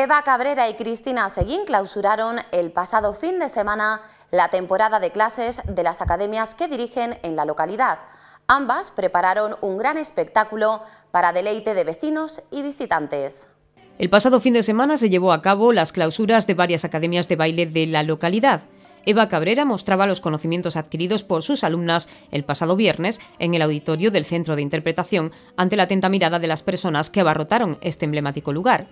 Eva Cabrera y Cristina Seguín clausuraron el pasado fin de semana la temporada de clases de las academias que dirigen en la localidad. Ambas prepararon un gran espectáculo para deleite de vecinos y visitantes. El pasado fin de semana se llevó a cabo las clausuras de varias academias de baile de la localidad. Eva Cabrera mostraba los conocimientos adquiridos por sus alumnas el pasado viernes en el auditorio del Centro de Interpretación ante la atenta mirada de las personas que abarrotaron este emblemático lugar.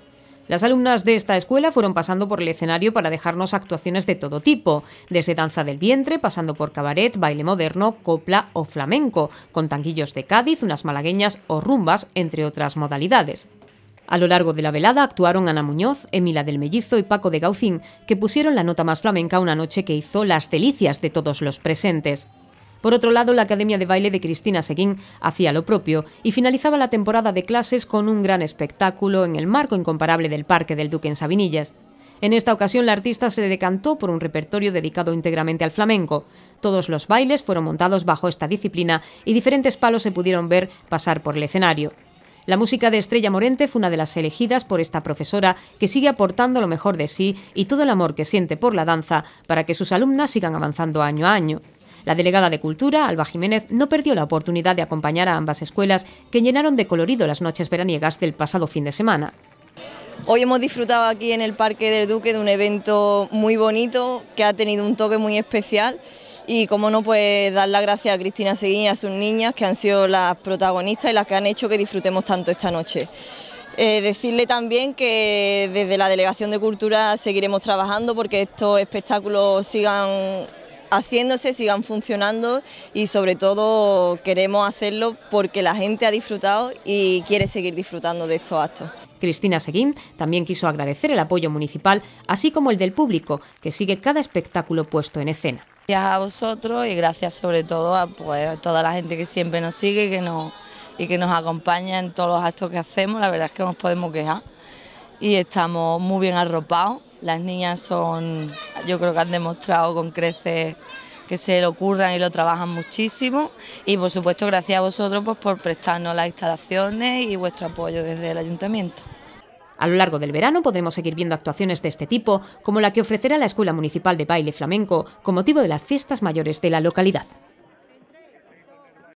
Las alumnas de esta escuela fueron pasando por el escenario para dejarnos actuaciones de todo tipo, desde danza del vientre, pasando por cabaret, baile moderno, copla o flamenco, con tanguillos de Cádiz, unas malagueñas o rumbas, entre otras modalidades. A lo largo de la velada actuaron Ana Muñoz, Emila del Mellizo y Paco de Gaucín, que pusieron la nota más flamenca una noche que hizo las delicias de todos los presentes. Por otro lado, la Academia de Baile de Cristina Seguín hacía lo propio y finalizaba la temporada de clases con un gran espectáculo en el marco incomparable del Parque del Duque en Sabinillas. En esta ocasión la artista se decantó por un repertorio dedicado íntegramente al flamenco. Todos los bailes fueron montados bajo esta disciplina y diferentes palos se pudieron ver pasar por el escenario. La música de Estrella Morente fue una de las elegidas por esta profesora que sigue aportando lo mejor de sí y todo el amor que siente por la danza para que sus alumnas sigan avanzando año a año. La delegada de Cultura, Alba Jiménez, no perdió la oportunidad de acompañar a ambas escuelas que llenaron de colorido las noches veraniegas del pasado fin de semana. Hoy hemos disfrutado aquí en el Parque del Duque de un evento muy bonito que ha tenido un toque muy especial y cómo no pues dar las gracias a Cristina Seguín y a sus niñas que han sido las protagonistas y las que han hecho que disfrutemos tanto esta noche. Eh, decirle también que desde la Delegación de Cultura seguiremos trabajando porque estos espectáculos sigan haciéndose, sigan funcionando y sobre todo queremos hacerlo porque la gente ha disfrutado y quiere seguir disfrutando de estos actos. Cristina Seguín también quiso agradecer el apoyo municipal, así como el del público, que sigue cada espectáculo puesto en escena. Gracias a vosotros y gracias sobre todo a pues, toda la gente que siempre nos sigue y que nos, y que nos acompaña en todos los actos que hacemos. La verdad es que nos podemos quejar y estamos muy bien arropados las niñas son, yo creo que han demostrado con creces que se lo curran y lo trabajan muchísimo y por supuesto gracias a vosotros pues, por prestarnos las instalaciones y vuestro apoyo desde el ayuntamiento. A lo largo del verano podremos seguir viendo actuaciones de este tipo, como la que ofrecerá la Escuela Municipal de Baile Flamenco con motivo de las fiestas mayores de la localidad.